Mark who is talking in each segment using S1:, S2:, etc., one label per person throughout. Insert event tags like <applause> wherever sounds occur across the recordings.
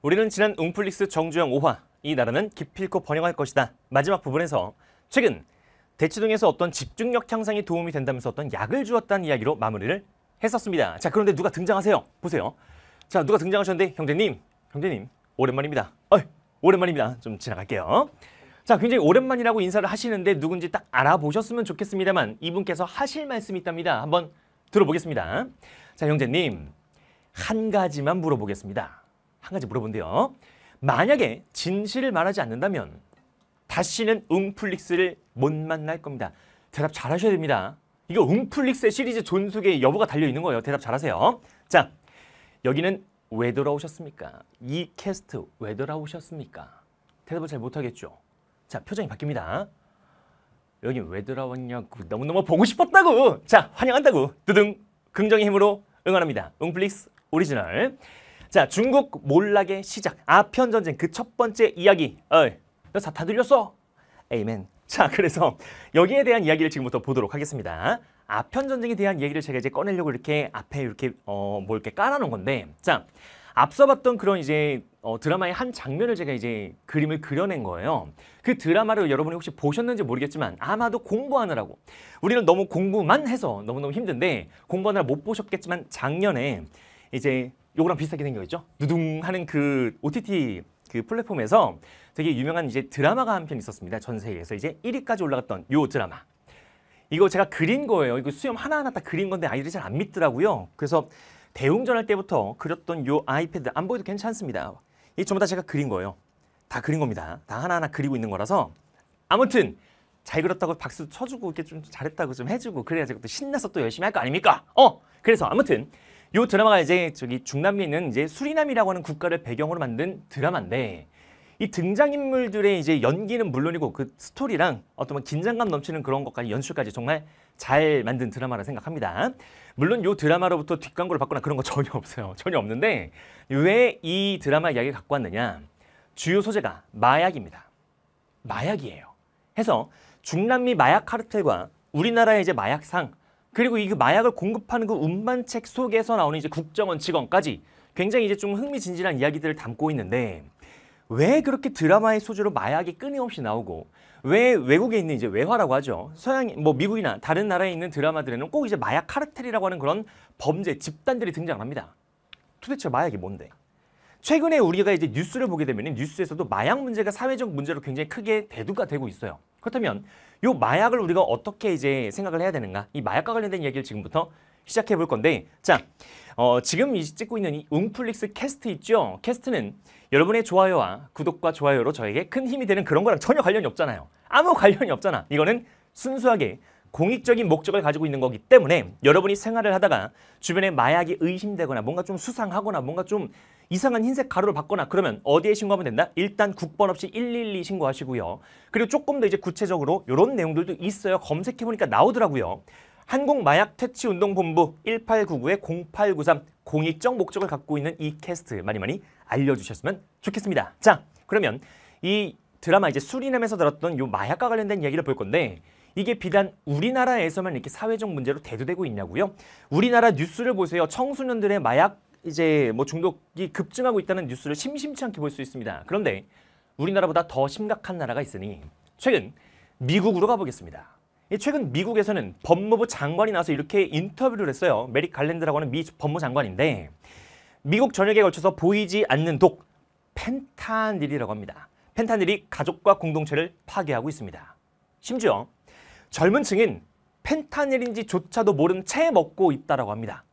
S1: 우리는 지난 웅플릭스 정주영 5화 이 나라는 기필코 번영할 것이다 마지막 부분에서 최근 대치동에서 어떤 집중력 향상이 도움이 된다면서 어떤 약을 주었다는 이야기로 마무리를 했었습니다. 자 그런데 누가 등장하세요? 보세요. 자 누가 등장하셨는데 형제님, 형제님 오랜만입니다. 어이, 오랜만입니다. 좀 지나갈게요. 자 굉장히 오랜만이라고 인사를 하시는데 누군지 딱 알아보셨으면 좋겠습니다만 이분께서 하실 말씀이 있답니다. 한번 들어보겠습니다. 자 형제님 한 가지만 물어보겠습니다. 한 가지 물어본대요. 만약에 진실을 말하지 않는다면 다시는 웅플릭스를 못 만날 겁니다. 대답 잘하셔야 됩니다. 이거 웅플릭스의 시리즈 존속의 여부가 달려있는 거예요. 대답 잘하세요. 자, 여기는 왜 돌아오셨습니까? 이 캐스트 왜 돌아오셨습니까? 대답을 잘 못하겠죠. 자, 표정이 바뀝니다. 여기 왜 돌아왔냐고 너무너무 보고 싶었다고 자 환영한다고 두둥 긍정의 힘으로 응원합니다 웅플릭스 오리지널 자, 중국 몰락의 시작. 아편 전쟁 그 첫 번째 이야기. 어이, 너다 들렸어? 에이맨. 자, 그래서 여기에 대한 이야기를 지금부터 보도록 하겠습니다. 아편 전쟁에 대한 얘기를 제가 이제 꺼내려고 이렇게 앞에 이렇게 어, 뭐 이렇게 깔아놓은 건데, 자, 앞서 봤던 그런 이제 어, 드라마의 한 장면을 제가 이제 그림을 그려낸 거예요. 그 드라마를 여러분이 혹시 보셨는지 모르겠지만 아마도 공부하느라고 우리는 너무 공부만 해서 너무너무 힘든데 공부하느라 못 보셨겠지만 작년에 이제 요거랑 비슷하게 생겨 있죠? 누둥 하는 그 OTT 그 플랫폼에서 되게 유명한 이제 드라마가 한 편 있었습니다. 전 세계에서 이제 1위까지 올라갔던 요 드라마. 이거 제가 그린 거예요. 이거 수염 하나하나 다 그린 건데 아이들이 잘 안 믿더라고요. 그래서 대웅전할 때부터 그렸던 요 아이패드 안 보여도 괜찮습니다. 이 전부 다 제가 그린 거예요. 다 그린 겁니다. 다 하나하나 그리고 있는 거라서 아무튼 잘 그렸다고 박수 쳐주고 이렇게 좀 잘했다고 좀 해주고 그래야지 또 신나서 또 열심히 할 거 아닙니까? 어 그래서 아무튼 이 드라마가 이제 저기 중남미에 있는 이제 수리남이라고 하는 국가를 배경으로 만든 드라마인데 이 등장인물들의 이제 연기는 물론이고 그 스토리랑 어떤 뭐 긴장감 넘치는 그런 것까지 연출까지 정말 잘 만든 드라마라 생각합니다. 물론 이 드라마로부터 뒷광고를 받거나 그런 거 전혀 없어요. 전혀 없는데 왜 이 드라마 이야기를 갖고 왔느냐. 주요 소재가 마약입니다. 마약이에요. 해서 중남미 마약 카르텔과 우리나라의 이제 마약상 그리고 이 그 마약을 공급하는 그 운반책 속에서 나오는 이제 국정원 직원까지 굉장히 이제 좀 흥미진진한 이야기들을 담고 있는데 왜 그렇게 드라마의 소재로 마약이 끊임없이 나오고 왜 외국에 있는 이제 외화라고 하죠 서양 뭐 미국이나 다른 나라에 있는 드라마들에는 꼭 이제 마약 카르텔이라고 하는 그런 범죄 집단들이 등장합니다 도대체 마약이 뭔데 최근에 우리가 이제 뉴스를 보게 되면 뉴스에서도 마약 문제가 사회적 문제로 굉장히 크게 대두가 되고 있어요 그렇다면 이 마약을 우리가 어떻게 이제 생각을 해야 되는가? 이 마약과 관련된 이야기를 지금부터 시작해 볼 건데 자 어, 지금 이 찍고 있는 이 웅플릭스 캐스트 있죠? 캐스트는 여러분의 좋아요와 구독과 좋아요로 저에게 큰 힘이 되는 그런 거랑 전혀 관련이 없잖아요. 아무 관련이 없잖아. 이거는 순수하게 공익적인 목적을 가지고 있는 거기 때문에 여러분이 생활을 하다가 주변에 마약이 의심되거나 뭔가 좀 수상하거나 뭔가 좀 이상한 흰색 가루를 받거나 그러면 어디에 신고하면 된다? 일단 국번 없이 112 신고하시고요. 그리고 조금 더 이제 구체적으로 이런 내용들도 있어요. 검색해보니까 나오더라고요. 한국마약퇴치운동본부 1899-0893 공익적 목적을 갖고 있는 이 캐스트 많이 많이 알려주셨으면 좋겠습니다. 자, 그러면 이 드라마 이제 수리남에서 들었던 요 마약과 관련된 이야기를 볼 건데 이게 비단 우리나라에서만 이렇게 사회적 문제로 대두되고 있냐고요? 우리나라 뉴스를 보세요. 청소년들의 마약 이제 뭐 중독이 급증하고 있다는 뉴스를 심심치 않게 볼 수 있습니다. 그런데 우리나라보다 더 심각한 나라가 있으니 최근 미국으로 가보겠습니다. 예, 최근 미국에서는 법무부 장관이 나와서 이렇게 인터뷰를 했어요. 메릭 갈랜드라고 하는 미 법무 장관인데 미국 전역에 걸쳐서 보이지 않는 독 펜타닐이라고 합니다. 펜타닐이 가족과 공동체를 파괴하고 있습니다. 심지어 젊은 층인 펜타닐인지조차도 모른 채 먹고 있다라고 합니다.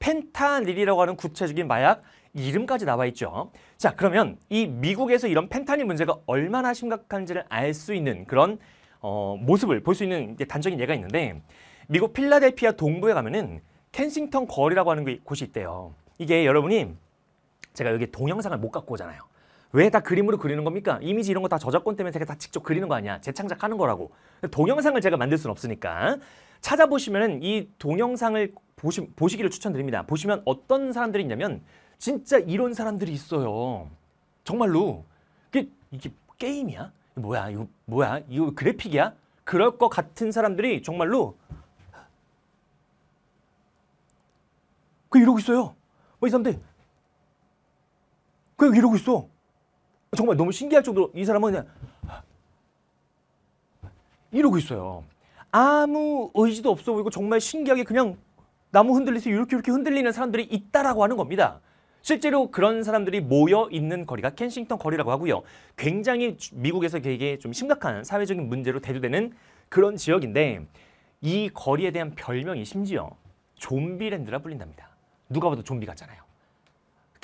S1: 펜타닐이라고 하는 구체적인 마약 이름까지 나와 있죠. 자, 그러면 이 미국에서 이런 펜타닐 문제가 얼마나 심각한지를 알 수 있는 그런 어, 모습을 볼 수 있는 단적인 예가 있는데 미국 필라델피아 동부에 가면은 켄싱턴 거리라고 하는 곳이 있대요. 이게 여러분이 제가 여기 동영상을 못 갖고 오잖아요. 왜다 그림으로 그리는 겁니까? 이미지 이런 거 다 저작권 때문에 제가 다 직접 그리는 거 아니야. 재창작하는 거라고. 동영상을 제가 만들 수는 없으니까. 찾아보시면 이 동영상을 보시, 보시기를 추천드립니다. 보시면 어떤 사람들이 있냐면 진짜 이런 사람들이 있어요. 정말로. 이게, 이게 게임이야? 뭐야? 이거 뭐야? 이거 그래픽이야? 그럴 것 같은 사람들이 정말로 그 이러고 있어요. 뭐이 사람들 그 이러고 있어. 정말 너무 신기할 정도로 이 사람은 그냥 이러고 있어요. 아무 의지도 없어 보이고 정말 신기하게 그냥 나무 흔들리서 이렇게 이렇게 흔들리는 사람들이 있다라고 하는 겁니다. 실제로 그런 사람들이 모여 있는 거리가 켄싱턴 거리라고 하고요. 굉장히 미국에서 되게 좀 심각한 사회적인 문제로 대두되는 그런 지역인데 이 거리에 대한 별명이 심지어 좀비랜드라 불린답니다. 누가 봐도 좀비 같잖아요.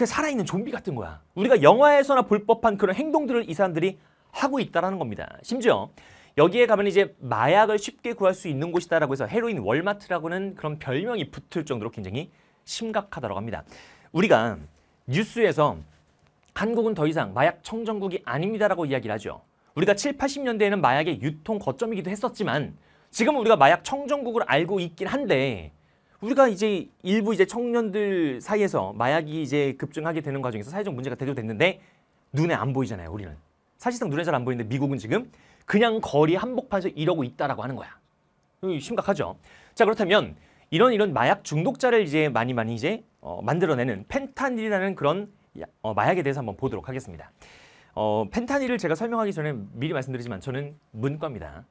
S1: 그 살아있는 좀비 같은 거야. 우리가 영화에서나 볼 법한 그런 행동들을 이 사람들이 하고 있다라는 겁니다. 심지어 여기에 가면 이제 마약을 쉽게 구할 수 있는 곳이다라고 해서 헤로인 월마트라고는 그런 별명이 붙을 정도로 굉장히 심각하다고 합니다. 우리가 뉴스에서 한국은 더 이상 마약 청정국이 아닙니다라고 이야기를 하죠. 우리가 7, 80년대에는 마약의 유통 거점이기도 했었지만 지금은 우리가 마약 청정국을 알고 있긴 한데 우리가 이제 일부 이제 청년들 사이에서 마약이 이제 급증하게 되는 과정에서 사회적 문제가 대두됐는데 눈에 안 보이잖아요, 우리는. 사실상 눈에 잘 안 보이는데 미국은 지금 그냥 거리 한복판에서 이러고 있다라고 하는 거야. 심각하죠. 자, 그렇다면 이런 이런 마약 중독자를 이제 많이 많이 이제 어, 만들어내는 펜타닐이라는 그런 어, 마약에 대해서 한번 보도록 하겠습니다. 어, 펜타닐을 제가 설명하기 전에 미리 말씀드리지만 저는 문과입니다.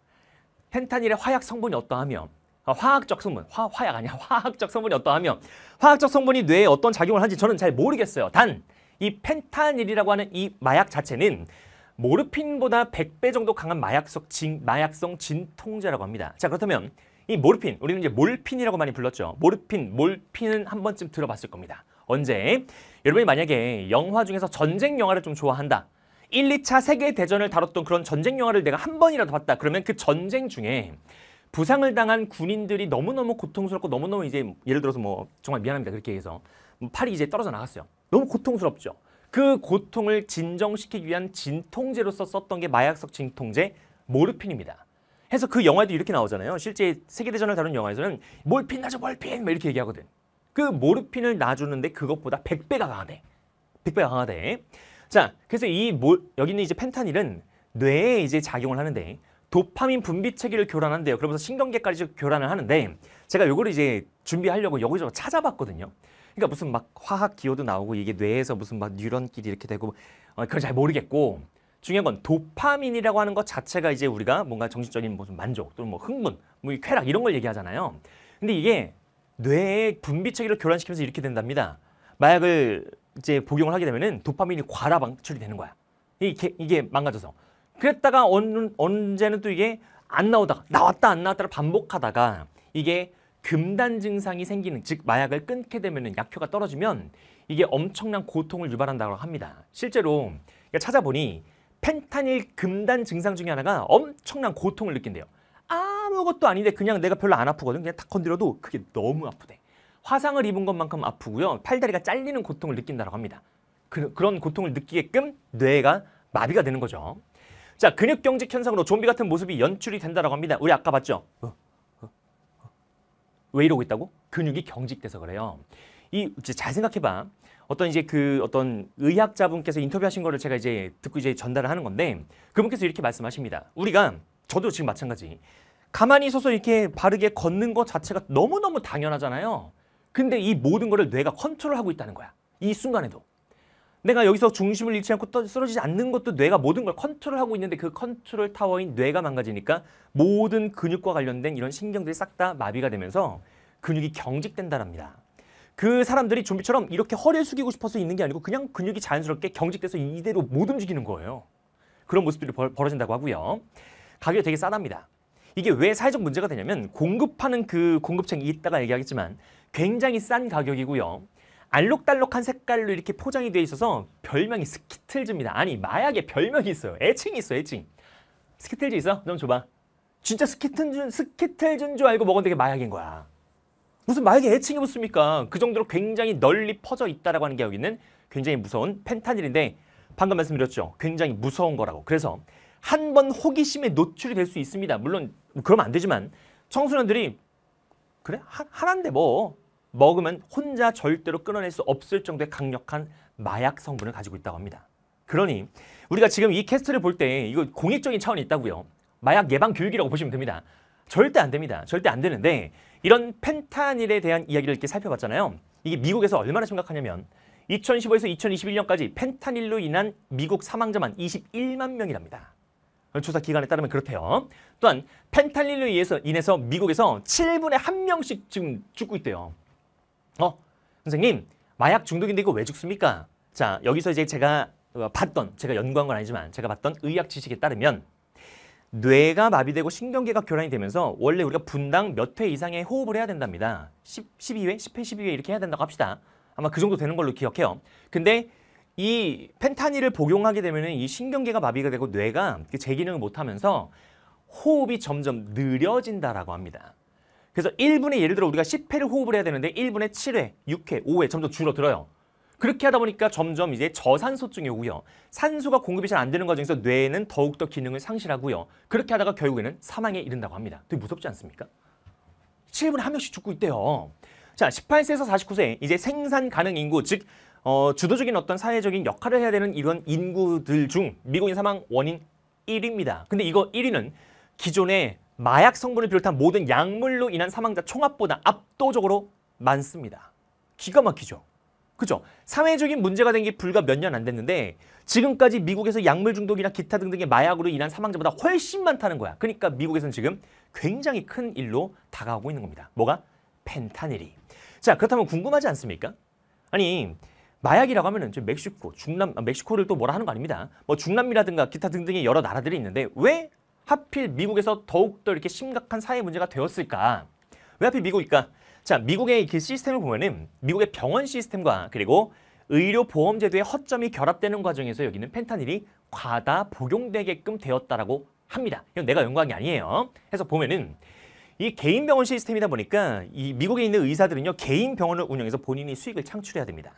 S1: 펜타닐의 화약 성분이 어떠하며 아, 화학적 성분, 화, 화약 아니야 <laughs> 화학적 성분이 어떠하며 화학적 성분이 뇌에 어떤 작용을 하는지 저는 잘 모르겠어요. 단 이 펜타닐이라고 하는 이 마약 자체는 모르핀보다 100배 정도 강한 마약성, 진, 마약성 진통제라고 합니다. 자 그렇다면 이 모르핀, 우리는 이제 몰핀이라고 많이 불렀죠. 모르핀, 몰핀은 한 번쯤 들어봤을 겁니다. 언제? 여러분이 만약에 영화 중에서 전쟁 영화를 좀 좋아한다. 1, 2차 세계대전을 다뤘던 그런 전쟁 영화를 내가 한 번이라도 봤다. 그러면 그 전쟁 중에 부상을 당한 군인들이 너무너무 고통스럽고 너무너무 이제 예를 들어서 뭐 정말 미안합니다 그렇게 해서 팔이 이제 떨어져 나갔어요. 너무 고통스럽죠. 그 고통을 진정시키기 위한 진통제로서 썼던 게 마약성 진통제 모르핀입니다. 해서 그 영화에도 이렇게 나오잖아요. 실제 세계대전을 다룬 영화에서는 몰핀 놔줘 몰핀 막 이렇게 얘기하거든. 그 모르핀을 놔주는데 그것보다 100배가 강하대. 100배가 강하대. 자, 그래서 이 모, 여기는 이제 펜타닐은 뇌에 이제 작용을 하는데 도파민 분비 체계를 교란한대요. 그러면서 신경계까지 교란을 하는데 제가 요걸 이제 준비하려고 여기저기 찾아봤거든요. 그러니까 무슨 막 화학 기호도 나오고 이게 뇌에서 무슨 막 뉴런끼리 이렇게 되고 어, 그걸 잘 모르겠고 중요한 건 도파민이라고 하는 것 자체가 이제 우리가 뭔가 정신적인 무슨 뭐 만족 또는 뭐 흥분, 뭐 쾌락 이런 걸 얘기하잖아요. 근데 이게 뇌의 분비 체계를 교란시키면서 이렇게 된답니다. 마약을 이제 복용을 하게 되면은 도파민이 과라 방출이 되는 거야. 이게 이게 망가져서. 그랬다가 언, 언제는 또 이게 안 나오다가 나왔다 안 나왔다를 반복하다가 이게 금단 증상이 생기는 즉 마약을 끊게 되면 약효가 떨어지면 이게 엄청난 고통을 유발한다고 합니다. 실제로 찾아보니 펜타닐 금단 증상 중에 하나가 엄청난 고통을 느낀대요. 아무것도 아닌데 그냥 내가 별로 안 아프거든. 그냥 탁 건드려도 그게 너무 아프대. 화상을 입은 것만큼 아프고요. 팔다리가 잘리는 고통을 느낀다고 합니다. 그, 그런 고통을 느끼게끔 뇌가 마비가 되는 거죠. 자, 근육 경직 현상으로 좀비 같은 모습이 연출이 된다라고 합니다. 우리 아까 봤죠? 어, 어, 어. 왜 이러고 있다고? 근육이 경직돼서 그래요. 이잘 생각해 봐. 어떤 이제 그 어떤 의학자분께서 인터뷰하신 거를 제가 이제 듣고 이제 전달을 하는 건데 그분께서 이렇게 말씀하십니다. 우리가 저도 지금 마찬가지. 가만히 서서 이렇게 바르게 걷는 것 자체가 너무너무 당연하잖아요. 근데 이 모든 거를 뇌가 컨트롤하고 있다는 거야. 이 순간에도. 내가 여기서 중심을 잃지 않고 쓰러지지 않는 것도 뇌가 모든 걸 컨트롤하고 있는데 그 컨트롤 타워인 뇌가 망가지니까 모든 근육과 관련된 이런 신경들이 싹 다 마비가 되면서 근육이 경직된다랍니다. 그 사람들이 좀비처럼 이렇게 허리를 숙이고 싶어서 있는 게 아니고 그냥 근육이 자연스럽게 경직돼서 이대로 못 움직이는 거예요. 그런 모습들이 벌, 벌어진다고 하고요. 가격이 되게 싸답니다. 이게 왜 사회적 문제가 되냐면 공급하는 그 공급층이 있다가 얘기하겠지만 굉장히 싼 가격이고요. 알록달록한 색깔로 이렇게 포장이 되어 있어서 별명이 스키틀즈입니다. 아니 마약에 별명이 있어요. 애칭이 있어 애칭. 스키틀즈 있어? 좀 줘봐. 진짜 스키틀즈, 스키틀즈인 줄 알고 먹었는데 그게 마약인 거야. 무슨 마약에 애칭이 붙습니까? 그 정도로 굉장히 널리 퍼져 있다라고 하는 게 여기는 굉장히 무서운 펜타닐인데 방금 말씀드렸죠. 굉장히 무서운 거라고. 그래서 한 번 호기심에 노출이 될 수 있습니다. 물론 그러면 안 되지만 청소년들이 그래? 하, 하나인데 뭐 먹으면 혼자 절대로 끊어낼 수 없을 정도의 강력한 마약 성분을 가지고 있다고 합니다. 그러니 우리가 지금 이 캐스트를 볼 때 이거 공익적인 차원이 있다고요. 마약 예방 교육이라고 보시면 됩니다. 절대 안 됩니다. 절대 안 되는데 이런 펜타닐에 대한 이야기를 이렇게 살펴봤잖아요. 이게 미국에서 얼마나 심각하냐면 2015에서 2021년까지 펜타닐로 인한 미국 사망자만 21만 명이랍니다. 조사 기관에 따르면 그렇대요. 또한 펜타닐로 인해서 미국에서 7분에 1명씩 지금 죽고 있대요. 어, 선생님, 마약 중독인데 이거 왜 죽습니까? 자, 여기서 이제 제가 어, 봤던, 제가 연구한 건 아니지만 제가 봤던 의학 지식에 따르면 뇌가 마비되고 신경계가 교란이 되면서 원래 우리가 분당 몇 회 이상의 호흡을 해야 된답니다. 10, 12회, 10회, 12회 이렇게 해야 된다고 합시다. 아마 그 정도 되는 걸로 기억해요. 근데 이 펜타닐을 복용하게 되면 이 신경계가 마비가 되고 뇌가 제 그 기능을 못하면서 호흡이 점점 느려진다라고 합니다. 그래서 1분에 예를 들어 우리가 10회를 호흡을 해야 되는데 1분에 7회, 6회, 5회 점점 줄어들어요. 그렇게 하다 보니까 점점 이제 저산소증이 오고요. 산소가 공급이 잘 안 되는 과정에서 뇌는 에 더욱더 기능을 상실하고요. 그렇게 하다가 결국에는 사망에 이른다고 합니다. 되게 무섭지 않습니까? 7분에 한 명씩 죽고 있대요. 자, 18세에서 49세 이제 생산 가능 인구 즉 어, 주도적인 어떤 사회적인 역할을 해야 되는 이런 인구들 중 미국인 사망 원인 1위입니다. 근데 이거 1위는 기존에 마약 성분을 비롯한 모든 약물로 인한 사망자 총합보다 압도적으로 많습니다. 기가 막히죠. 그죠? 사회적인 문제가 된 게 불과 몇 년 안 됐는데 지금까지 미국에서 약물 중독이나 기타 등등의 마약으로 인한 사망자보다 훨씬 많다는 거야. 그러니까 미국에서는 지금 굉장히 큰 일로 다가오고 있는 겁니다. 뭐가? 펜타닐이. 자, 그렇다면 궁금하지 않습니까? 아니, 마약이라고 하면은 멕시코, 중남, 아, 멕시코를 또 뭐라 하는 거 아닙니다. 뭐 중남미라든가 기타 등등의 여러 나라들이 있는데 왜 하필 미국에서 더욱더 이렇게 심각한 사회 문제가 되었을까? 왜 하필 미국일까? 자, 미국의 이그 시스템을 보면은 미국의 병원 시스템과 그리고 의료 보험 제도의 허점이 결합되는 과정에서 여기는 펜타닐이 과다 복용되게끔 되었다라고 합니다. 이건 내가 연구한 게 아니에요. 해서 보면은 이 개인 병원 시스템이다 보니까 이 미국에 있는 의사들은요 개인 병원을 운영해서 본인이 수익을 창출해야 됩니다.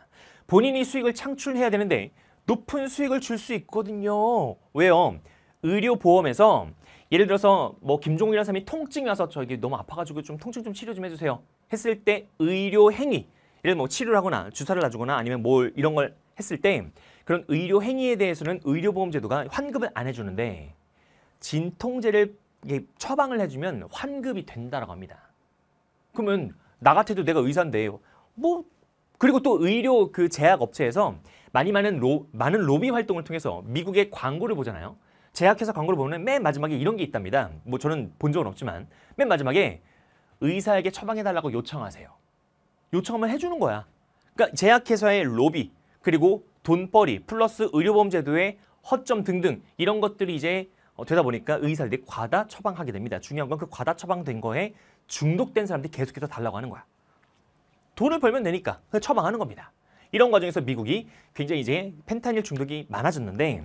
S1: 본인이 수익을 창출해야 되는데 높은 수익을 줄 수 있거든요. 왜요? 의료보험에서 예를 들어서 뭐김종일이라는 사람이 통증이 와서 저에게 너무 아파가지고 좀 통증 좀 치료 좀 해주세요 했을 때 의료행위 예를 뭐 치료를 하거나 주사를 놔주거나 아니면 뭘 이런 걸 했을 때 그런 의료행위에 대해서는 의료보험제도가 환급을 안 해주는데 진통제를 처방을 해주면 환급이 된다라고 합니다. 그러면 나 같아도 내가 의사인데 뭐 그리고 또 의료 그 제약업체에서 많이 많은 로, 많은 로비 활동을 통해서 미국의 광고를 보잖아요. 제약회사 광고를 보면 맨 마지막에 이런 게 있답니다. 뭐 저는 본 적은 없지만 맨 마지막에 의사에게 처방해달라고 요청하세요. 요청하면 해주는 거야. 그러니까 제약회사의 로비 그리고 돈벌이 플러스 의료보험제도의 허점 등등 이런 것들이 이제 어, 되다 보니까 의사들이 과다 처방하게 됩니다. 중요한 건 그 과다 처방된 거에 중독된 사람들이 계속해서 달라고 하는 거야. 돈을 벌면 되니까 처방하는 겁니다. 이런 과정에서 미국이 굉장히 이제 펜타닐 중독이 많아졌는데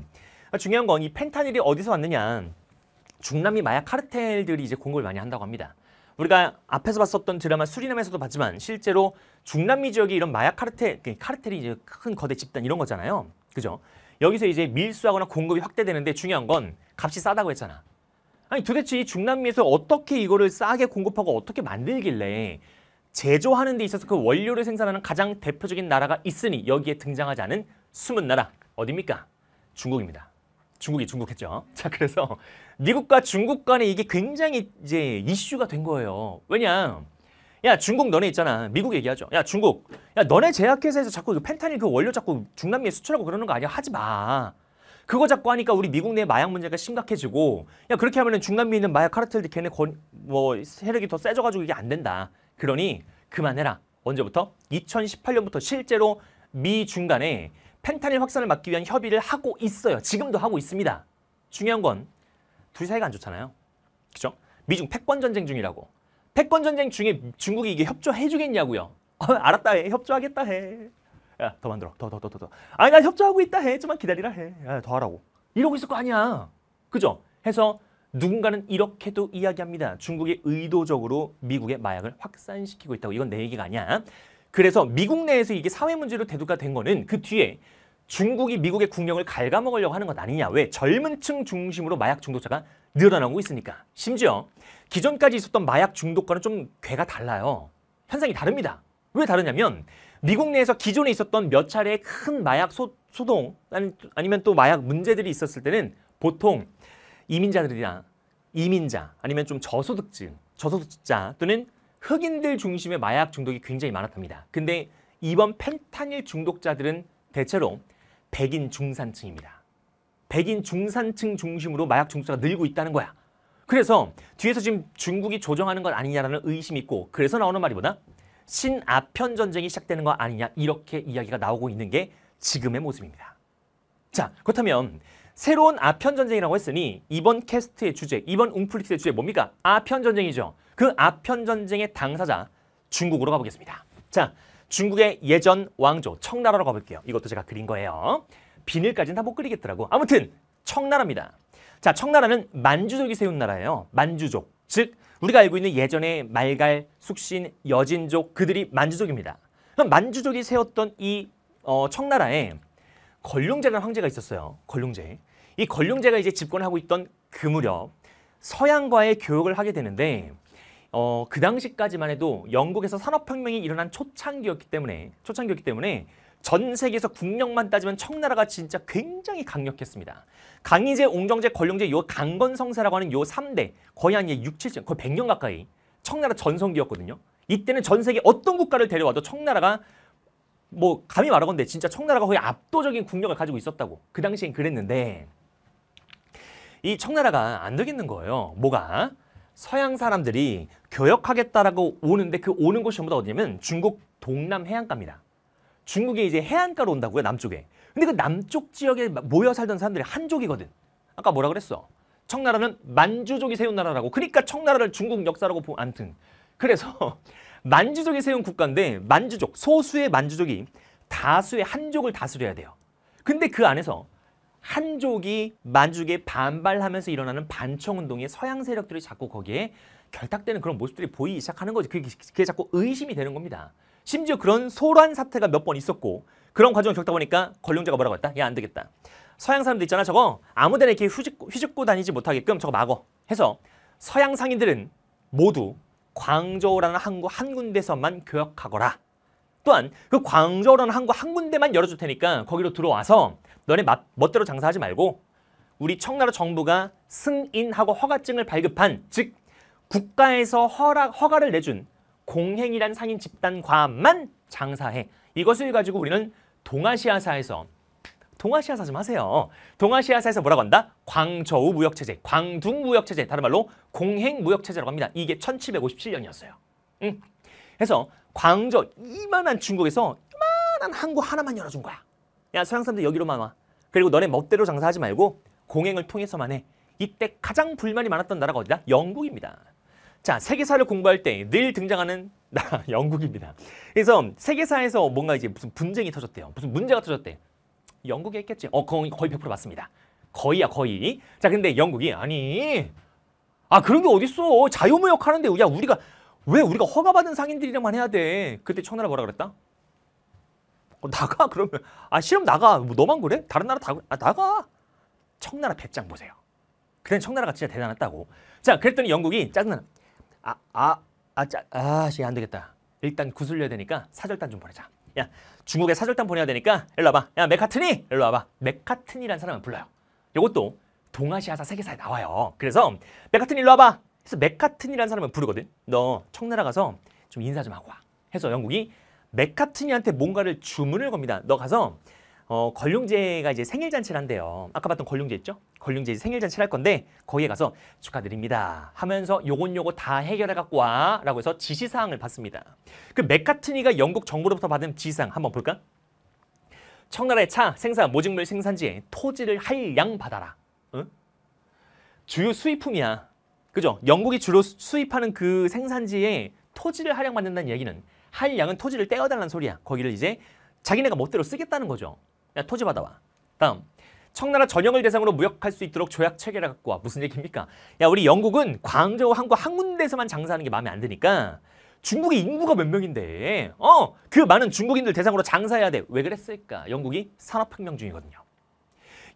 S1: 아, 중요한 건 이 펜타닐이 어디서 왔느냐. 중남미 마약 카르텔들이 이제 공급을 많이 한다고 합니다. 우리가 앞에서 봤었던 드라마 수리남에서도 봤지만 실제로 중남미 지역이 이런 마약 카르텔, 그 카르텔이 이제 큰 거대 집단 이런 거잖아요. 그죠? 여기서 이제 밀수하거나 공급이 확대되는데 중요한 건 값이 싸다고 했잖아. 아니 도대체 이 중남미에서 어떻게 이거를 싸게 공급하고 어떻게 만들길래 제조하는 데 있어서 그 원료를 생산하는 가장 대표적인 나라가 있으니 여기에 등장하지 않은 숨은 나라 어딥니까 중국입니다. 중국이 중국했죠. <laughs> 자, 그래서 미국과 중국 간에 이게 굉장히 이제 이슈가 된 거예요. 왜냐? 야, 중국 너네 있잖아. 미국 얘기하죠. 야, 중국. 야, 너네 제약회사에서 자꾸 그 펜타닐 그 원료 자꾸 중남미에 수출하고 그러는 거 아니야? 하지 마. 그거 자꾸 하니까 우리 미국 내 마약 문제가 심각해지고 야, 그렇게 하면은 중남미에 있는 마약 카르텔들 걔네 권, 뭐 세력이 더 세져 가지고 이게 안 된다. 그러니 그만해라. 언제부터? 2018년부터 실제로 미 중간에 펜타닐 확산을 막기 위한 협의를 하고 있어요. 지금도 하고 있습니다. 중요한 건둘 사이가 안 좋잖아요. 그죠? 미중 패권 전쟁 중이라고. 패권 전쟁 중에 중국이 이게 협조해 주겠냐고요. 어, 알았다 해. 협조하겠다 해. 야, 더 만들어. 더더더 더 더. 아니, 나 협조하고 있다 해. 좀만 기다리라 해. 야, 더 하라고. 이러고 있을 거 아니야. 그죠? 해서 누군가는 이렇게도 이야기합니다. 중국이 의도적으로 미국의 마약을 확산시키고 있다고. 이건 내 얘기가 아니야. 그래서 미국 내에서 이게 사회 문제로 대두가 된 거는 그 뒤에 중국이 미국의 국력을 갉아먹으려고 하는 것 아니냐. 왜? 젊은 층 중심으로 마약 중독자가 늘어나고 있으니까. 심지어 기존까지 있었던 마약 중독과는 좀 괴가 달라요. 현상이 다릅니다. 왜 다르냐면 미국 내에서 기존에 있었던 몇 차례의 큰 마약 소, 소동 아니, 면또 마약 문제들이 있었을 때는 보통 이민자들이나 이민자 아니면 좀 저소득층, 저소득자 또는 흑인들 중심의 마약 중독이 굉장히 많았답니다. 근데 이번 펜타닐 중독자들은 대체로 백인 중산층입니다. 백인 중산층 중심으로 마약 중수가 늘고 있다는 거야. 그래서 뒤에서 지금 중국이 조정하는 건 아니냐라는 의심이 있고 그래서 나오는 말이 뭐다? 신아편 전쟁이 시작되는 거 아니냐 이렇게 이야기가 나오고 있는 게 지금의 모습입니다. 자 그렇다면 새로운 아편 전쟁이라고 했으니 이번 캐스트의 주제, 이번 웅플릭스의 주제 뭡니까? 아편 전쟁이죠. 그 아편 전쟁의 당사자 중국으로 가보겠습니다. 자, 중국의 예전 왕조 청나라로 가볼게요. 이것도 제가 그린 거예요. 비닐까지는 다 못 그리겠더라고. 아무튼 청나라입니다. 자, 청나라는 만주족이 세운 나라예요. 만주족. 즉 우리가 알고 있는 예전의 말갈, 숙신, 여진족 그들이 만주족입니다. 그럼 만주족이 세웠던 이 어, 청나라에 걸룡제라는 황제가 있었어요. 걸룡제. 이 걸룡제가 이제 집권하고 있던 그 무렵 서양과의 교역을 하게 되는데 어, 그 당시까지만 해도 영국에서 산업혁명이 일어난 초창기였기 때문에 초창기였기 때문에 전 세계에서 국력만 따지면 청나라가 진짜 굉장히 강력했습니다. 강희제, 옹정제, 권룡제, 요 강건성세라고 하는 요 3대 거의 한 6, 예, 7 거의 100년 가까이 청나라 전성기였거든요. 이때는 전 세계 어떤 국가를 데려와도 청나라가 뭐 감히 말하건대 진짜 청나라가 거의 압도적인 국력을 가지고 있었다고 그 당시엔 그랬는데 이 청나라가 안 되겠는 거예요. 뭐가? 서양 사람들이 교역하겠다라고 오는데 그 오는 곳이 전부 다 어디냐면 중국 동남 해안가입니다. 중국에 이제 해안가로 온다고요 남쪽에. 근데 그 남쪽 지역에 모여 살던 사람들이 한족이거든. 아까 뭐라 그랬어? 청나라는 만주족이 세운 나라라고. 그러니까 청나라를 중국 역사라고 보면 암튼. 그래서 <laughs> 만주족이 세운 국가인데 만주족, 소수의 만주족이 다수의 한족을 다스려야 돼요. 근데 그 안에서 한족이 만족에 반발하면서 일어나는 반청운동에 서양 세력들이 자꾸 거기에 결탁되는 그런 모습들이 보이기 시작하는 거지. 그게, 그게 자꾸 의심이 되는 겁니다. 심지어 그런 소란 사태가 몇 번 있었고 그런 과정을 겪다 보니까 권력자가 뭐라고 했다? 야 안 되겠다. 서양 사람들 있잖아 저거 아무데나 이렇게 휘집, 휘집고 다니지 못하게끔 저거 막어 해서 서양 상인들은 모두 광저우라는 항구 한 군데서만 교역하거라 또한 그 광저우라는 항구 한 군데만 열어줄 테니까 거기로 들어와서 너네 멋대로 장사하지 말고 우리 청나라 정부가 승인하고 허가증을 발급한 즉 국가에서 허락, 허가를 내준 공행이란 상인 집단과만 장사해. 이것을 가지고 우리는 동아시아사에서 동아시아사 좀 하세요. 동아시아사에서 뭐라고 한다? 광저우 무역체제, 광둥 무역체제, 다른 말로 공행 무역체제라고 합니다. 이게 1757년이었어요. 응. 그래서 광저 이만한 중국에서 이만한 항구 하나만 열어준 거야. 야 서양 사람들 여기로만 와. 그리고 너네 멋대로 장사하지 말고 공행을 통해서만 해. 이때 가장 불만이 많았던 나라가 어디다? 영국입니다. 자, 세계사를 공부할 때 늘 등장하는 나 <laughs> 영국입니다. 그래서 세계사에서 뭔가 이제 무슨 분쟁이 터졌대요. 무슨 문제가 터졌대. 영국이 했겠지. 어, 거의, 거의 100% 맞습니다. 거의야, 거의. 자, 근데 영국이 아니. 아, 그런 게 어딨어. 자유무역 하는데 야, 우리가 왜 우리가 허가받은 상인들이랑만 해야 돼? 그때 청나라 뭐라 그랬다? 어, 나가 <laughs> 그러면 아 싫으면 나가 뭐 너만 그래? 다른 나라 다 그, 아, 나가 청나라 배짱 보세요. 그땐 청나라가 진짜 대단했다고. 자 그랬더니 영국이 짜증나 아아아짜아씨안 되겠다. 일단 구슬려야 되니까 사절단 좀 보내자. 야 중국에 사절단 보내야 되니까 일로 와봐. 야 맥카트니 일로 와봐. 맥카트니란 사람은 불러요. 이것도 동아시아사 세계사에 나와요. 그래서 맥카트니 일로 와봐. 그래서 맥카튼이라는 사람을 부르거든. 너 청나라 가서 좀 인사 좀 하고 와. 해서 영국이 맥카튼이한테 뭔가를 주문을 겁니다. 너 가서 어, 걸룡제가 이제 생일 잔치를 한대요. 아까 봤던 걸룡제 있죠? 걸룡제 생일 잔치를 할 건데 거기에 가서 축하드립니다. 하면서 요건 요거 다 해결해 갖고 와라고 해서 지시 사항을 받습니다. 그 맥카트니가 영국 정부로부터 받은 지시 사항 한번 볼까? 청나라의 차 생산 모직물 생산지에 토지를 할 양 받아라. 응? 주요 수입품이야. 그죠? 영국이 주로 수입하는 그 생산지에 토지를 할양받는다는 얘기는 할양은 토지를 떼어달라는 소리야. 거기를 이제 자기네가 멋대로 쓰겠다는 거죠. 야, 토지 받아와. 다음. 청나라 전역을 대상으로 무역할 수 있도록 조약 체결를 갖고 와. 무슨 얘기입니까? 야, 우리 영국은 광저우 항구 한 군데에서만 장사하는 게 마음에 안 드니까 중국의 인구가 몇 명인데 어, 그 많은 중국인들 대상으로 장사해야 돼. 왜 그랬을까? 영국이 산업혁명 중이거든요.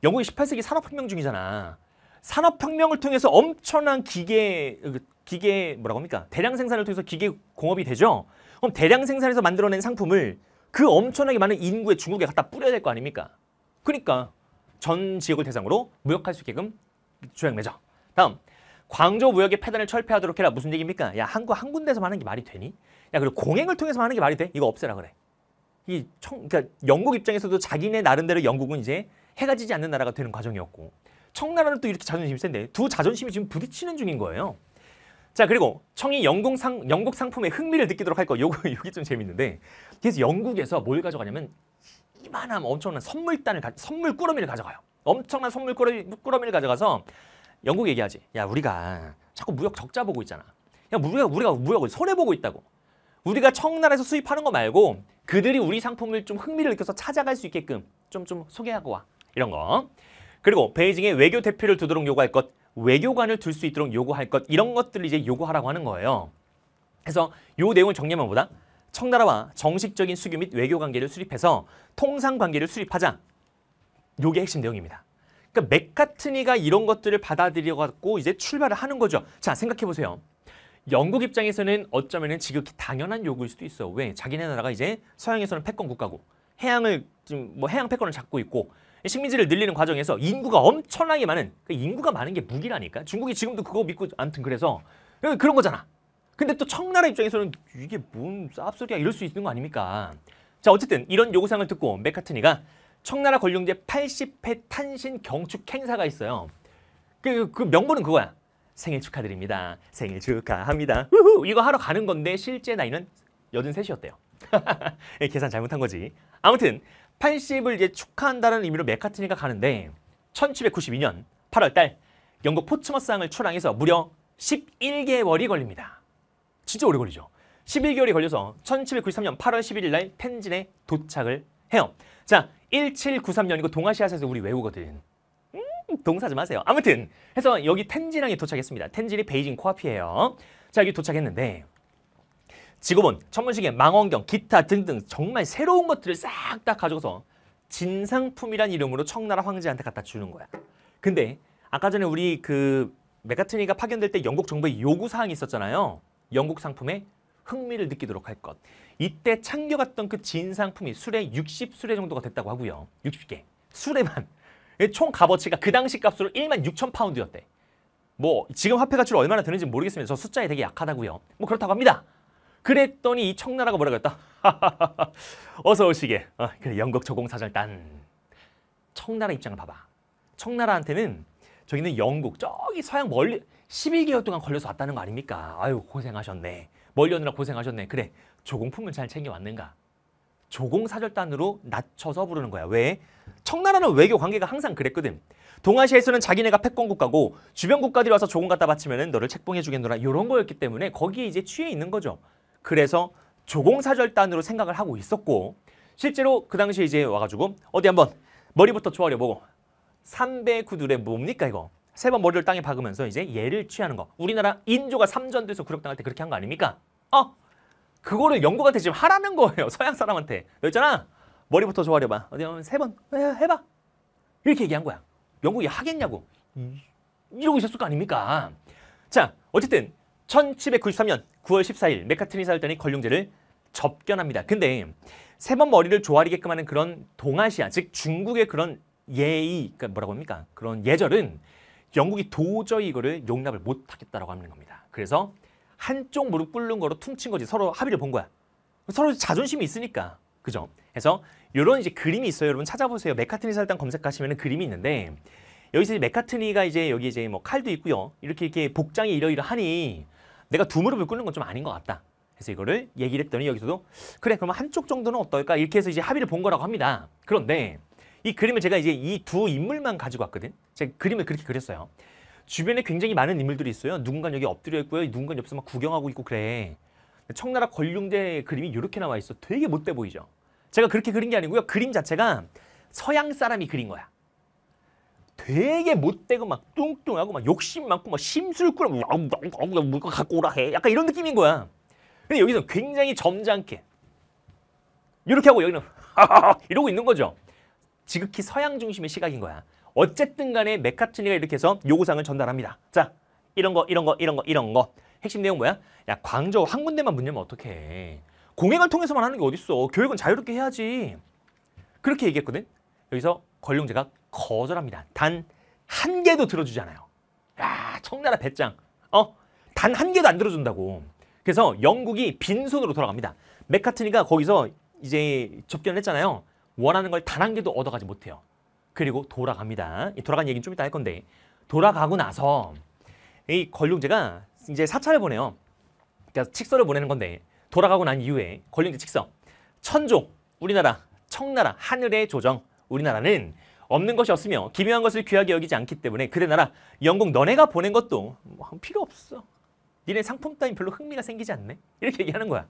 S1: 영국이 18세기 산업혁명 중이잖아. 산업혁명을 통해서 엄청난 기계, 그 기계 뭐라고 합니까? 대량 생산을 통해서 기계 공업이 되죠. 그럼 대량 생산에서 만들어낸 상품을 그 엄청나게 많은 인구의 중국에 갖다 뿌려야 될 거 아닙니까? 그러니까 전 지역을 대상으로 무역할 수 있게끔 조약 매어 다음 광저 무역의 폐단을 철폐하도록 해라. 무슨 얘기입니까? 야, 한국 한 군데서 에 하는 게 말이 되니? 야, 그리고 공행을 통해서 하는 게 말이 돼? 이거 없애라 그래. 이 청, 그러니까 영국 입장에서도 자기네 나름대로 영국은 이제 해가 지지 않는 나라가 되는 과정이었고 청나라는 또 이렇게 자존심이 센데 두 자존심이 지금 부딪히는 중인 거예요. 자 그리고 청이 영국, 상, 영국 상품의 흥미를 느끼도록 할거 요거 <laughs> 요게 좀 재밌는데 그래서 영국에서 뭘 가져가냐면 이만한 엄청난 선물단을 가, 선물 꾸러미를 가져가요. 엄청난 선물 꾸러미, 꾸러미를 가져가서 영국 얘기하지. 야 우리가 자꾸 무역 적자 보고 있잖아. 야 우리가 우리가 무역을 손해 보고 있다고. 우리가 청나라에서 수입하는 거 말고 그들이 우리 상품을 좀 흥미를 느껴서 찾아갈 수 있게끔 좀좀 좀 소개하고 와 이런 거. 그리고 베이징의 외교 대표를 두도록 요구할 것, 외교관을 둘 수 있도록 요구할 것 이런 음. 것들을 이제 요구하라고 하는 거예요. 그래서 요 내용을 정리하면 보다 청나라와 정식적인 수교 및 외교 관계를 수립해서 통상 관계를 수립하자. 요게 핵심 내용입니다. 그러니까 맥카트니가 이런 것들을 받아들여 갖고 이제 출발을 하는 거죠. 자, 생각해 보세요. 영국 입장에서는 어쩌면 지극히 당연한 요구일 수도 있어. 왜? 자기네 나라가 이제 서양에서는 패권 국가고 해양을 지금 뭐 해양 패권을 잡고 있고 식민지를 늘리는 과정에서 인구가 엄청나게 많은 그 인구가 많은 게 무기라니까 중국이 지금도 그거 믿고 아무튼 그래서 그러니까 그런 거잖아 근데 또 청나라 입장에서는 이게 뭔 쌉소리야 이럴 수 있는 거 아닙니까 자 어쨌든 이런 요구사항을 듣고 맥카트니가 청나라 권룡제 80회 탄신 경축 행사가 있어요 그, 그 명분은 그거야 생일 축하드립니다 생일 축하합니다 우후, 이거 하러 가는 건데 실제 나이는 8 3이었대요 <laughs> 예, 계산 잘못한 거지 아무튼 80을 이제 축하한다는 의미로 맥카트니가 가는데 1792년 8월 달 영국 포츠머스항을 출항해서 무려 11개월이 걸립니다. 진짜 오래 걸리죠. 11개월이 걸려서 1793년 8월 11일 날 텐진에 도착을 해요. 자, 1793년이고 동아시아에서 우리 외우거든. 음, 동사 좀 하세요. 아무튼 해서 여기 텐진항에 도착했습니다. 텐진이 베이징 코앞이에요. 자, 여기 도착했는데 지금은 천문시계, 망원경, 기타 등등 정말 새로운 것들을 싹 다 가져서 가 진상품이란 이름으로 청나라 황제한테 갖다 주는 거야. 근데 아까 전에 우리 그 메가트니가 파견될 때 영국 정부의 요구사항이 있었잖아요. 영국 상품에 흥미를 느끼도록 할 것. 이때 챙겨갔던 그 진상품이 수레 60수레 정도가 됐다고 하고요. 60개. 수레만. 예, 총 값어치가 그 당시 값으로 1만 6천 파운드였대. 뭐 지금 화폐 가치로 얼마나 되는지 모르겠습니다. 저 숫자에 되게 약하다고요. 뭐 그렇다고 합니다. 그랬더니 이 청나라가 뭐라고 했다? <laughs> 어서 오시게. 어, 그래, 영국 조공사절단. 청나라 입장을 봐봐. 청나라한테는 저희는 영국, 저기 서양 멀리 11개월 동안 걸려서 왔다는 거 아닙니까? 아유, 고생하셨네. 멀리 오느라 고생하셨네. 그래, 조공품은 잘 챙겨왔는가? 조공사절단으로 낮춰서 부르는 거야. 왜? 청나라는 외교 관계가 항상 그랬거든. 동아시아에서는 자기네가 패권국가고 주변 국가들이 와서 조공 갖다 바치면 너를 책봉해 주겠노라 이런 거였기 때문에 거기에 이제 취해 있는 거죠. 그래서 조공사절단으로 생각을 하고 있었고 실제로 그 당시에 이제 와가지고 어디 한번 머리부터 조아려 보고 삼배구두레 뭡니까 이거 세 번 머리를 땅에 박으면서 이제 예를 취하는 거 우리나라 인조가 삼전돼서 구력당할 때 그렇게 한 거 아닙니까? 어? 그거를 영국한테 지금 하라는 거예요 <laughs> 서양 사람한테 너 있잖아 머리부터 조아려 봐 어디 한번 세 번 해봐 이렇게 얘기한 거야 영국이 하겠냐고 이러고 있었을 거 아닙니까? 자 어쨌든 1793년 9월 14일 메카트니 사절단이 걸륭제를 접견합니다. 근데 세 번 머리를 조아리게끔 하는 그런 동아시아, 즉 중국의 그런 예의, 그러니까 뭐라고 합니까? 그런 예절은 영국이 도저히 이거를 용납을 못하겠다라고 하는 겁니다. 그래서 한쪽 무릎 꿇는 거로 퉁친 거지 서로 합의를 본 거야. 서로 자존심이 있으니까. 그죠? 그래서 이런 이제 그림이 있어요. 여러분 찾아보세요. 메카트니 살단 검색하시면 그림이 있는데 여기서 이제 메카트니가 이제 여기 이제 뭐 칼도 있고요. 이렇게 이렇게 복장이 이러이러하니 내가 두 무릎을 꿇는 건 좀 아닌 것 같다. 그래서 이거를 얘기를 했더니 여기서도 그래 그럼 한쪽 정도는 어떨까 이렇게 해서 이제 합의를 본 거라고 합니다. 그런데 이 그림을 제가 이제 이 두 인물만 가지고 왔거든. 제가 그림을 그렇게 그렸어요. 주변에 굉장히 많은 인물들이 있어요. 누군가 여기 엎드려 있고요. 누군가 옆에서 막 구경하고 있고 그래. 청나라 권룡대 그림이 이렇게 나와 있어. 되게 못돼 보이죠. 제가 그렇게 그린 게 아니고요. 그림 자체가 서양 사람이 그린 거야. 되게 못되고 막 뚱뚱하고 막 욕심 많고 막 심술꾸러미 물건 갖고 오라 해 약간 이런 느낌인 거야 근데 여기서 굉장히 점잖게 이렇게 하고 여기는 <laughs> 이러고 있는 거죠 지극히 서양 중심의 시각인 거야 어쨌든 간에 맥카트니가 이렇게 해서 요구사항을 전달합니다 자 이런 거 이런 거 이런 거 이런 거 핵심 내용 뭐야? 야 광저우 한 군데만 문 열면 어떡해 공행을 통해서만 하는 게 어딨어 교육은 자유롭게 해야지 그렇게 얘기했거든 여기서 권룡제가 거절합니다. 단 한 개도 들어주지 아요 야, 청나라 배짱. 어? 단 한 개도 안 들어준다고. 그래서 영국이 빈손으로 돌아갑니다. 맥카트니가 거기서 이제 접견을 했잖아요. 원하는 걸 단 한 개도 얻어가지 못해요. 그리고 돌아갑니다. 돌아간 얘기는 좀 이따 할 건데 돌아가고 나서 이 걸룡제가 이제 사찰을 보내요. 그러니까 칙서를 보내는 건데 돌아가고 난 이후에 걸룡제 칙서 천종 우리나라 청나라 하늘의 조정 우리나라는 없는 것이 없으며 기묘한 것을 귀하게 여기지 않기 때문에 그대 나라 영국 너네가 보낸 것도 뭐 필요 없어. 니네 상품 따윈 별로 흥미가 생기지 않네. 이렇게 얘기하는 거야.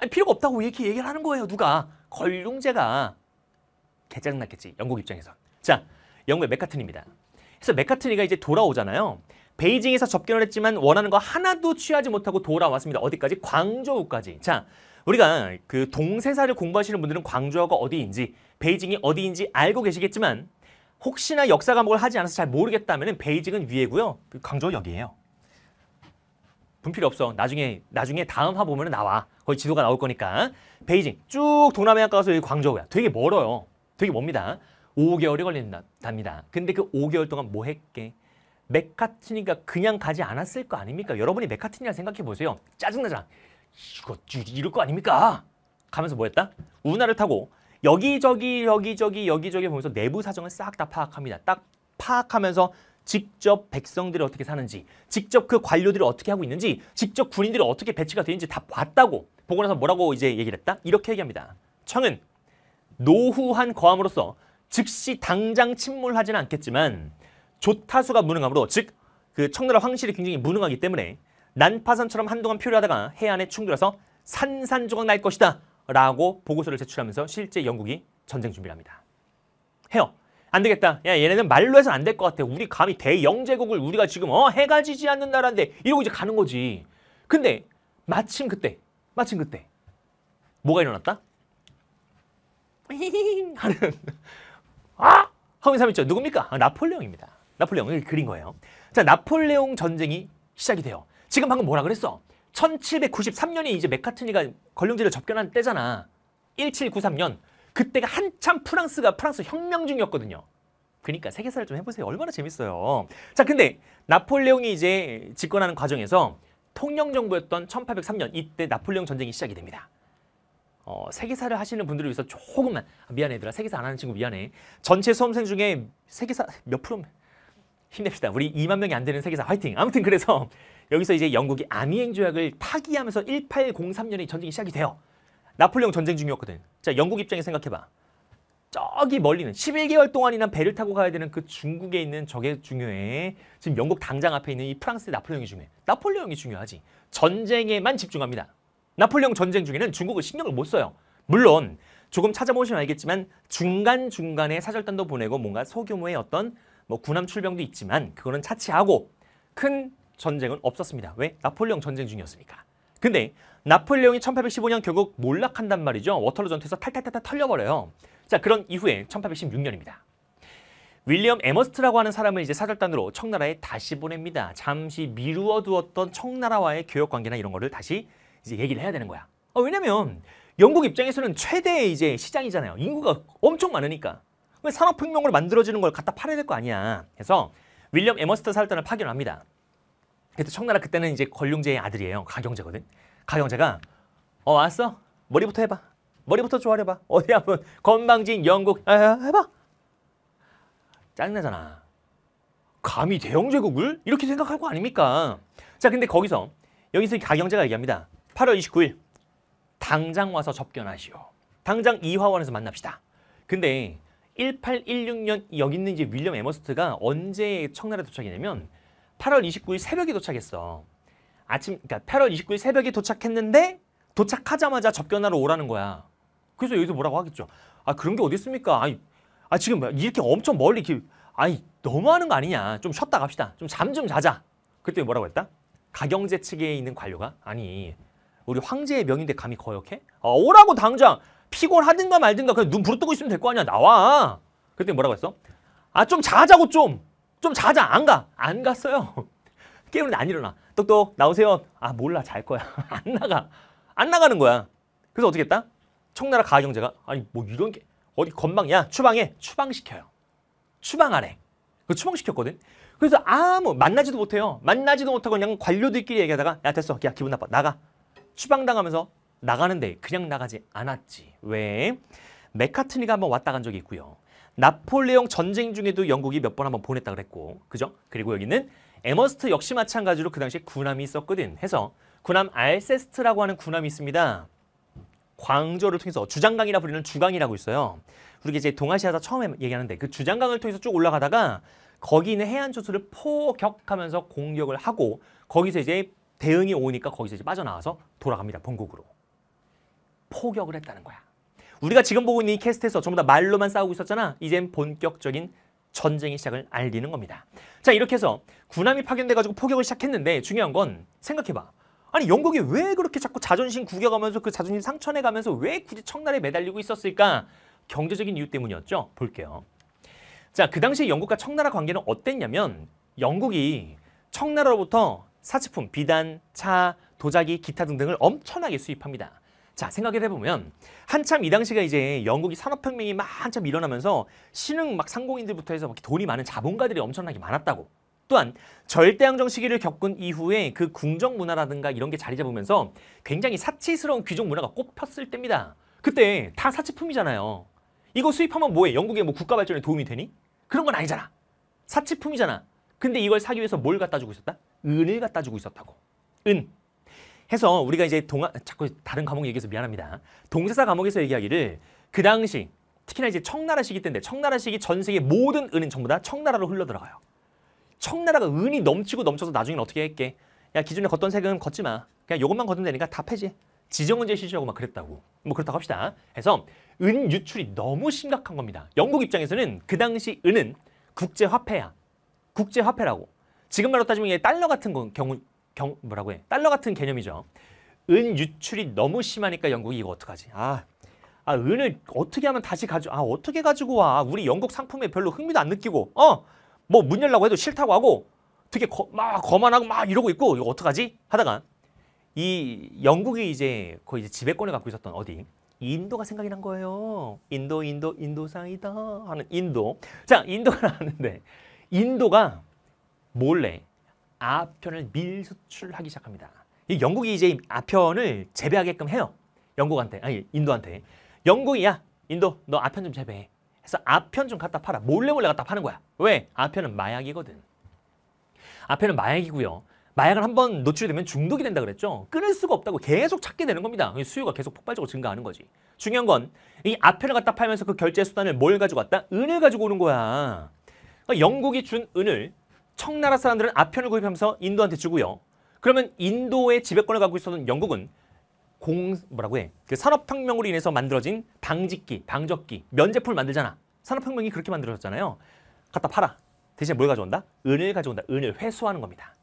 S1: 아니 필요가 없다고 이렇게 얘기를 하는 거예요. 누가. 걸룽제가 개장났겠지. 영국 입장에서. 자, 영국의 맥카튼입니다. 그래서 맥카튼이가 이제 돌아오잖아요. 베이징에서 접견을 했지만 원하는 거 하나도 취하지 못하고 돌아왔습니다. 어디까지? 광저우까지. 자, 우리가 그 동세사를 공부하시는 분들은 광주어가 어디인지 베이징이 어디인지 알고 계시겠지만 혹시나 역사 과목을 하지 않아서 잘 모르겠다면 베이징은 위에고요. 그 광주어 여기에요. 분필이 없어. 나중에 나중에 다음 화 보면 나와. 거기 지도가 나올 거니까. 베이징 쭉동남아 가서 여기 광저우야. 되게 멀어요. 되게 멉니다. 5개월이 걸린답니다. 근데 그 5개월 동안 뭐 했게? 메카트니가 그냥 가지 않았을 거 아닙니까? 여러분이 메카트니라 생각해 보세요. 짜증나잖아. 이거 이럴 거 아닙니까? 가면서 뭐 했다? 운하를 타고 여기저기 여기저기 여기저기 보면서 내부 사정을 싹 다 파악합니다. 딱 파악하면서 직접 백성들이 어떻게 사는지, 직접 그 관료들이 어떻게 하고 있는지, 직접 군인들이 어떻게 배치가 되는지 다 봤다고 보고 나서 뭐라고 이제 얘기를 했다? 이렇게 얘기합니다. 청은 노후한 거함으로써 즉시 당장 침몰하지는 않겠지만 조타수가 무능함으로즉 그 청나라 황실이 굉장히 무능하기 때문에 난파선처럼 한동안 표류하다가 해안에 충돌해서 산산조각 날 것이다 라고 보고서를 제출하면서 실제 영국이 전쟁 준비를 합니다. 해요. 안 되겠다. 야 얘네는 말로 해서안 될 것 같아. 우리 감히 대영제국을 우리가 지금 어 해가 지지 않는 나라인데 이러고 이제 가는 거지. 근데 마침 그때 마침 그때 뭐가 일어났다? 하는 <laughs> 아! 하고 있는 사람 있죠. 누굽니까? 아, 나폴레옹입니다. 나폴레옹을 그린 거예요. 자, 나폴레옹 전쟁이 시작이 돼요. 지금 방금 뭐라 그랬어? 1793년이 이제 맥카트니가 걸령제를 접견한 때잖아. 1793년. 그때가 한참 프랑스가 프랑스 혁명 중이었거든요. 그러니까 세계사를 좀 해보세요. 얼마나 재밌어요. 자, 근데 나폴레옹이 이제 집권하는 과정에서 통영 정부였던 1803년 이때 나폴레옹 전쟁이 시작이 됩니다. 어, 세계사를 하시는 분들을 위해서 조금만 아, 미안해 얘들아 세계사 안 하는 친구 미안해 전체 수험생 중에 세계사 몇 프로 힘냅시다 우리 2만 명이 안 되는 세계사 화이팅 아무튼 그래서 여기서 이제 영국이 아미행 조약을 파기하면서 1803년에 전쟁이 시작이 돼요. 나폴레옹 전쟁 중이었거든. 자, 영국 입장에 생각해봐. 저기 멀리는 11개월 동안이나 배를 타고 가야 되는 그 중국에 있는 저게 중요해. 지금 영국 당장 앞에 있는 이 프랑스의 나폴레옹이 중요해. 나폴레옹이 중요하지. 전쟁에만 집중합니다. 나폴레옹 전쟁 중에는 중국을 신경을 못 써요. 물론 조금 찾아보시면 알겠지만 중간중간에 사절단도 보내고 뭔가 소규모의 어떤 뭐 군함 출병도 있지만 그거는 차치하고 큰 전쟁은 없었습니다. 왜? 나폴레옹 전쟁 중이었으니까. 근데 나폴레옹이 1815년 결국 몰락한단 말이죠. 워털루 전투에서 탈탈탈탈 털려버려요. 자, 그런 이후에 1816년입니다. 윌리엄 에머스트라고 하는 사람을 이제 사절단으로 청나라에 다시 보냅니다. 잠시 미루어 두었던 청나라와의 교역 관계나 이런 거를 다시 이제 얘기를 해야 되는 거야. 아, 왜냐면 영국 입장에서는 최대의 이제 시장이잖아요. 인구가 엄청 많으니까. 왜 산업혁명으로 만들어지는 걸 갖다 팔아야 될 거 아니야. 해서 윌리엄 에머스트 사절단을 파견합니다. 그래도 청나라 그때는 이제 권룡제의 아들이에요. 가경제거든가경제가어 왔어. 머리부터 해봐. 머리부터 조아려봐. 어디 한번 건방진 영국 아, 해봐. 짜증나잖아. 감히 대영제국을 이렇게 생각할 거 아닙니까? 자 근데 거기서 여기서 가경제가 얘기합니다. 8월 29일 당장 와서 접견하시오. 당장 이화원에서 만납시다. 근데 1816년 여기 있는 이제 윌리엄 에머스트가 언제 청나라에 도착이냐면 8월 29일 새벽에 도착했어. 아침 그러니까 8월 29일 새벽에 도착했는데 도착하자마자 접견하러 오라는 거야. 그래서 여기서 뭐라고 하겠죠. 아 그런 게 어디 있습니까? 아니, 아 지금 이렇게 엄청 멀리 이렇게 아니 너무하는 거 아니냐. 좀 쉬었다 갑시다. 좀 잠좀 좀 자자. 그때 뭐라고 했다? 가경제 측에 있는 관료가 아니 우리 황제의 명인데 감히 거역해? 아, 오라고 당장 피곤하든가 말든가 그냥 눈 부릅뜨고 있으면 될 거 아니야 나와 그때 뭐라고 했어? 아 좀 자자고 좀좀 자자 안 가. 안 갔어요. 깨우는데 <laughs> 안 일어나. 똑똑 나오세요. 아 몰라 잘 거야. <laughs> 안 나가. 안 나가는 거야. 그래서 어떻게 했다? 청나라 가경제가 아니 뭐 이런 게 어디 건방이야 추방해 추방시켜요. 추방하래. 그 추방시켰거든. 그래서 아무 만나지도 못해요. 만나지도 못하고 그냥 관료들끼리 얘기하다가 야 됐어. 야 기분 나빠. 나가. 추방당하면서 나가는데 그냥 나가지 않았지. 왜? 메카트니가 한번 왔다 간 적이 있고요. 나폴레옹 전쟁 중에도 영국이 몇 번 한 번 보냈다 그랬고 그죠? 그리고 여기는 에머스트 역시 마찬가지로 그 당시에 군함이 있었거든 해서 군함 알세스트라고 하는 군함이 있습니다. 광저를 통해서 주장강이라 불리는 주강이라고 있어요. 우리 이제 동아시아에서 처음에 얘기하는데 그 주장강을 통해서 쭉 올라가다가 거기 있는 해안 조수를 포격하면서 공격을 하고 거기서 이제 대응이 오니까 거기서 이제 빠져나와서 돌아갑니다. 본국으로. 포격을 했다는 거야. 우리가 지금 보고 있는 이 캐스트에서 전부 다 말로만 싸우고 있었잖아. 이젠 본격적인 전쟁의 시작을 알리는 겁니다. 자 이렇게 해서 군함이 파견돼가지고 포격을 시작했는데 중요한 건 생각해봐. 아니 영국이 왜 그렇게 자꾸 자존심 구겨가면서 그 자존심 상처내가면서 왜 굳이 청나라에 매달리고 있었을까? 경제적인 이유 때문이었죠. 볼게요. 자, 그 당시 영국과 청나라 관계는 어땠냐면 영국이 청나라로부터 사치품, 비단, 차, 도자기, 기타 등등을 엄청나게 수입합니다. 자 생각을 해보면 한참 이 당시가 이제 영국이 산업혁명이 막 한참 일어나면서 신흥 막 상공인들부터 해서 막 돈이 많은 자본가들이 엄청나게 많았다고 또한 절대항정 시기를 겪은 이후에 그 궁정 문화라든가 이런 게 자리 잡으면서 굉장히 사치스러운 귀족 문화가 꼽혔을 때입니다. 그때 다 사치품이잖아요. 이거 수입하면 뭐해? 영국의 뭐 국가 발전에 도움이 되니? 그런 건 아니잖아. 사치품이잖아. 근데 이걸 사기 위해서 뭘 갖다 주고 있었다? 은을 갖다 주고 있었다고. 은. 해서 우리가 이제 동아 자꾸 다른 과목 얘기해서 미안합니다. 동사사 과목에서 얘기하기를 그 당시 특히나 이제 청나라 시기 때인데 청나라 시기 전 세계 모든 은은 전부 다 청나라로 흘러 들어가요. 청나라가 은이 넘치고 넘쳐서 나중엔 어떻게 할게? 야 기존에 걷던 세금 걷지 마. 그냥 요것만 걷으면 되니까 다 폐지. 지정은제 실시하고 막 그랬다고. 뭐 그렇다고 합시다. 해서 은 유출이 너무 심각한 겁니다. 영국 입장에서는 그 당시 은은 국제화폐야. 국제화폐라고. 지금 말로 따지면 달러 같은 경우 경 뭐라고 해 달러 같은 개념이죠. 은 유출이 너무 심하니까 영국이 이거 어떡하지? 아, 아 은을 어떻게 하면 다시 가져? 아 어떻게 가지고 와? 우리 영국 상품에 별로 흥미도 안 느끼고 어뭐 문 열라고 해도 싫다고 하고 되게 거, 막 거만하고 막 이러고 있고 이거 어떡하지? 하다가 이 영국이 이제 거의 이제 지배권을 갖고 있었던 어디 인도가 생각이 난 거예요. 인도, 인도, 인도상이다 하는 인도. 자, 인도가 나왔는데 인도가 몰래 아편을 밀수출하기 시작합니다. 이 영국이 이제 아편을 재배하게끔 해요. 영국한테 아니 인도한테 영국이야 인도 너 아편 좀 재배해. 해서 아편 좀 갖다 팔아 몰래 몰래 갖다 파는 거야. 왜? 아편은 마약이거든. 아편은 마약이고요. 마약을 한번 노출되면 중독이 된다 그랬죠. 끊을 수가 없다고 계속 찾게 되는 겁니다. 수요가 계속 폭발적으로 증가하는 거지. 중요한 건 이 아편을 갖다 팔면서 그 결제 수단을 뭘 가지고 왔다? 은을 가지고 오는 거야. 그러니까 영국이 준 은을 청나라 사람들은 아편을 구입하면서 인도한테 주고요. 그러면 인도의 지배권을 갖고 있었던 영국은 공 뭐라고 해? 그 산업혁명으로 인해서 만들어진 방직기, 방적기, 면제풀 만들잖아. 산업혁명이 그렇게 만들어졌잖아요. 갖다 팔아. 대신 뭘 가져온다? 은을 가져온다. 은을 회수하는 겁니다.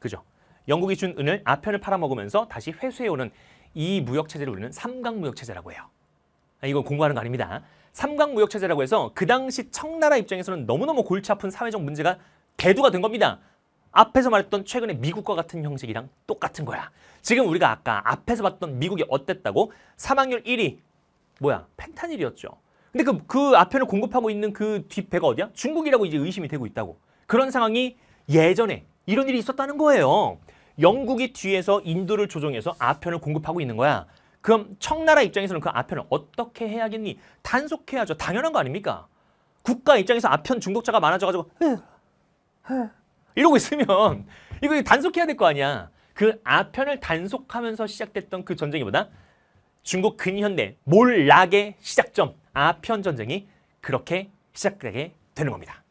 S1: 그죠? 영국이 준 은을 아편을 팔아먹으면서 다시 회수해오는 이 무역체제를 우리는 삼강무역체제라고 해요. 아, 이건 공부하는 거 아닙니다. 삼강무역체제라고 해서 그 당시 청나라 입장에서는 너무너무 골치 아픈 사회적 문제가 개도가된 겁니다. 앞에서 말했던 최근에 미국과 같은 형식이랑 똑같은 거야. 지금 우리가 아까 앞에서 봤던 미국이 어땠다고? 사망률 1위. 뭐야? 펜타닐이었죠. 근데 그, 그앞편을 공급하고 있는 그 뒷배가 어디야? 중국이라고 이제 의심이 되고 있다고. 그런 상황이 예전에 이런 일이 있었다는 거예요. 영국이 뒤에서 인도를 조종해서 아편을 공급하고 있는 거야. 그럼 청나라 입장에서는 그 아편을 어떻게 해야겠니? 단속해야죠. 당연한 거 아닙니까? 국가 입장에서 아편 중독자가 많아져가지고 이러고 있으면 이거 단속해야 될 거 아니야. 그 아편을 단속하면서 시작됐던 그 전쟁이 보다 중국 근현대 몰락의 시작점 아편 전쟁이 그렇게 시작되게 되는 겁니다.